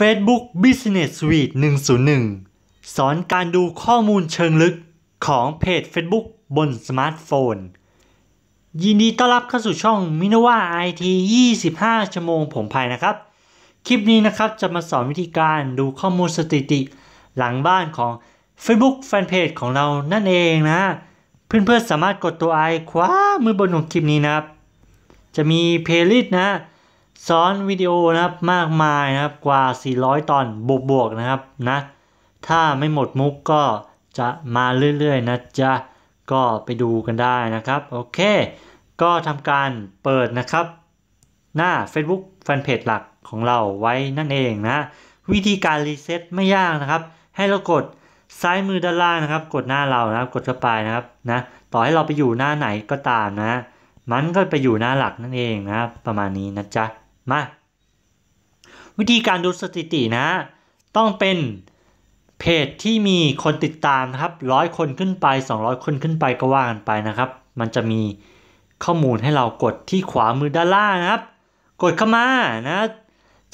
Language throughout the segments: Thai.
Facebook Business Suite 101 สอนการดูข้อมูลเชิงลึกของเพจ Facebook บนสมาร์ทโฟน ยินดีต้อนรับเข้าสู่ช่องมินว่าไอที25 ชั่วโมงผมภายนะครับ คลิปนี้นะครับจะมาสอนวิธีการดูข้อมูลสถิติหลังบ้านของ Facebook Fanpage ของเรานั่นเองนะเพื่อนๆสามารถกดตัวไอคว้ามือบนของคลิปนี้นะครับ จะมีเพลย์ลิสต์นะซ้อนวิดีโอนะครับมากมายนะครับ กว่า 400 ตอนบวกๆนะครับนะถ้าไม่หมดมุกก็จะมาเรื่อย ๆ นะจ๊ะก็ไปดูกันได้นะครับโอเค ก็ทำการเปิดนะครับหน้า Facebook Fanpage หลักของเราไว้นั่นเองนะ วิธีการรีเซ็ตไม่ยากนะครับ ให้เรากดซ้ายมือด้านล่างนะครับ กดหน้าเรานะครับกดเข้าไปนะครับนะต่อให้เราไปอยู่หน้าไหนก็ตามนะ มันก็ไปอยู่หน้าหลักนั่นเองนะครับ ประมาณนี้นะจ๊ะมาวิธีการดูสถิตินะ ต้องเป็นเพจที่มีคนติดตามนะครับร้อยคนขึ้นไป 200 คนขึ้นไปก็ว่ากันไปนะครับ มันจะมีข้อมูลให้เรากดที่ขวามือด้านล่างนะครับ กดเข้ามานะ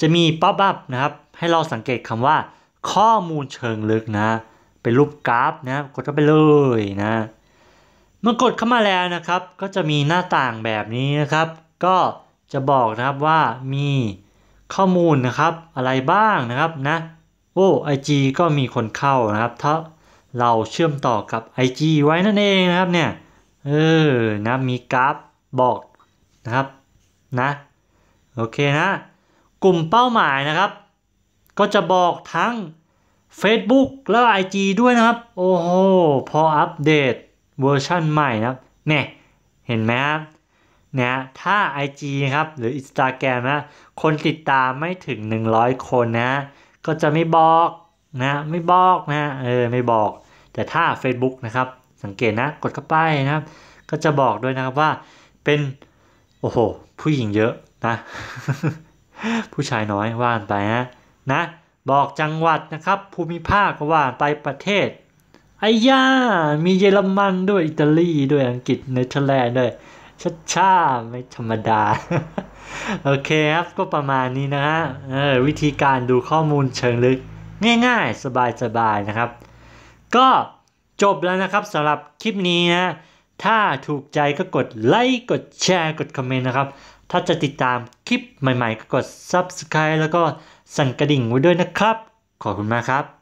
จะมีป๊อปอัพนะครับ ให้เราสังเกตคำว่า ข้อมูลเชิงลึกนะ เป็นรูปกราฟนะกดเข้าไปเลยนะเมื่อกดเข้ามาแล้วนะครับ ก็จะมีหน้าต่างแบบนี้นะครับ ก็จะบอกนะครับว่ามีข้อมูลนะครับอะไรบ้างนะครับนะโอ้ไอจีก็มีคนเข้านะครับ ถ้าเราเชื่อมต่อกับ IG ไว้นั่นเองนะครับเนี่ยเออนะมีกราฟบอกนะครับนะโอเคนะ กลุ่มเป้าหมายนะครับ ก็จะบอกทั้ง Facebook แล้ว IG ด้วยนะครับ โอ้โห พออัปเดตเวอร์ชั่นใหม่นะครับย่เห็นไหมครับนะถ้า IG ครับ หรือ Instagram นะ คนติดตามไม่ถึง 100 คนนะ ก็จะไม่บอกนะ ไม่บอกนะ เออ ไม่บอก แต่ถ้า Facebook นะครับ สังเกตนะ กดเข้าไปนะครับก็จะบอกด้วยนะครับว่า เป็น โอ้โห ผู้หญิงเยอะนะ ผู้ชายน้อยว่านไปนะนะ บอกจังหวัดนะครับ ภูมิภาคก็ว่านไปประเทศไอ้ย่า มีเยอรมันด้วย อิตาลีด้วย อังกฤษ เนเธอร์แลนด์ด้วยช้าชาไม่ธรรมดา โอเคครับ ก็ประมาณนี้นะฮะวิธีการดูข้อมูลเชิงลึกง่ายๆ สบายๆ นะครับ ก็จบแล้วนะครับสำหรับคลิปนี้นะ ถ้าถูกใจก็กดไลค์กดแชร์กดคอมเมนต์นะครับ ถ้าจะติดตามคลิปใหม่ๆ ก็กด Subscribe แล้วก็สั่นกระดิ่งไว้ด้วยนะครับ ขอบคุณมากครับ